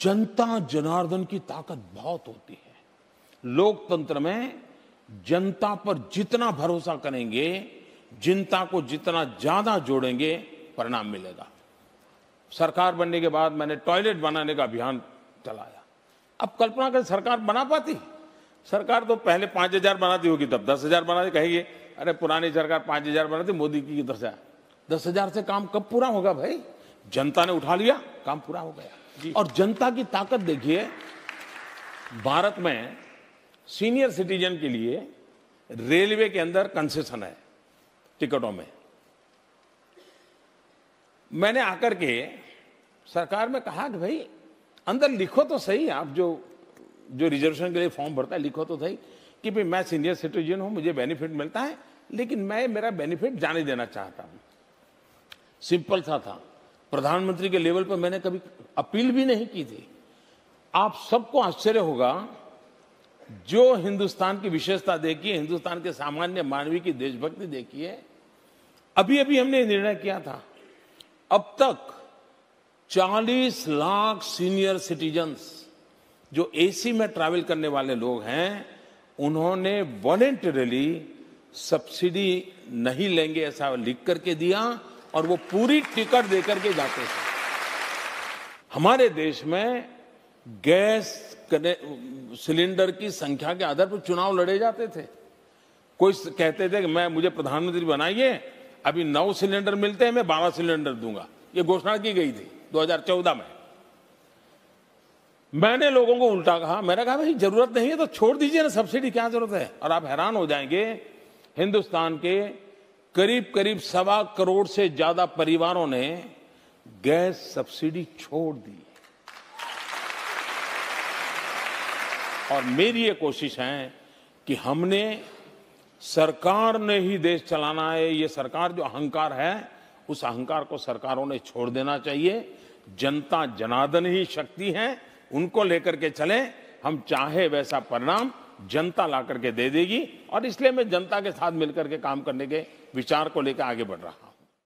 जनता जनार्दन की ताकत बहुत होती है लोकतंत्र में जनता पर जितना भरोसा करेंगे जनता को जितना ज्यादा जोड़ेंगे परिणाम मिलेगा सरकार बनने के बाद मैंने टॉयलेट बनाने का अभियान चलाया अब कल्पना करें सरकार बना पाती सरकार तो पहले पांच हजार बनाती होगी तब दस हजार बनाती कहेंगे अरे पुरानी सरकार पांच हजार बनाती मोदी की दस हजार दस हजार से काम कब पूरा होगा भाई जनता ने उठा लिया काम पूरा हो गया और जनता की ताकत देखिए भारत में सीनियर सिटीजन के लिए रेलवे के अंदर कंसेशन है टिकटों में मैंने आकर के सरकार में कहा कि भाई अंदर लिखो तो सही आप जो जो रिजर्वेशन के लिए फॉर्म भरता है लिखो तो सही कि भाई मैं सीनियर सिटीजन हूं मुझे बेनिफिट मिलता है लेकिन मैं मेरा बेनिफिट जाने देना चाहता हूं सिंपल सा था प्रधानमंत्री के लेवल पर मैंने कभी अपील भी नहीं की थी आप सबको आश्चर्य होगा जो हिंदुस्तान की विशेषता देखिए हिंदुस्तान के सामान्य मानवीय की देशभक्ति देखिए अभी अभी हमने निर्णय किया था अब तक 40 लाख सीनियर सिटीजन्स जो एसी में ट्रैवल करने वाले लोग हैं उन्होंने वॉलेंटरली सब्सिडी नहीं लेंगे ऐसा लिख करके दिया और वो पूरी टिकट देकर के जाते थे हमारे देश में गैस सिलेंडर की संख्या के आधार पर चुनाव लड़े जाते थे कोई कहते थे कि मैं मुझे प्रधानमंत्री बनाइए अभी नौ सिलेंडर मिलते हैं मैं बारह सिलेंडर दूंगा ये घोषणा की गई थी 2014 में मैंने लोगों को उल्टा कहा मैंने कहा भाई जरूरत नहीं है तो छोड़ दीजिए ना सब्सिडी क्या जरूरत है और आप हैरान हो जाएंगे हिंदुस्तान के करीब करीब सवा करोड़ से ज्यादा परिवारों ने गैस सब्सिडी छोड़ दी और मेरी ये कोशिश है कि हमने सरकार ने ही देश चलाना है ये सरकार जो अहंकार है उस अहंकार को सरकारों ने छोड़ देना चाहिए जनता जनादन ही शक्ति है उनको लेकर के चले हम चाहे वैसा परिणाम जनता ला करके दे देगी और इसलिए मैं जनता के साथ मिलकर के काम करने के विचार को लेकर आगे बढ़ रहा हूं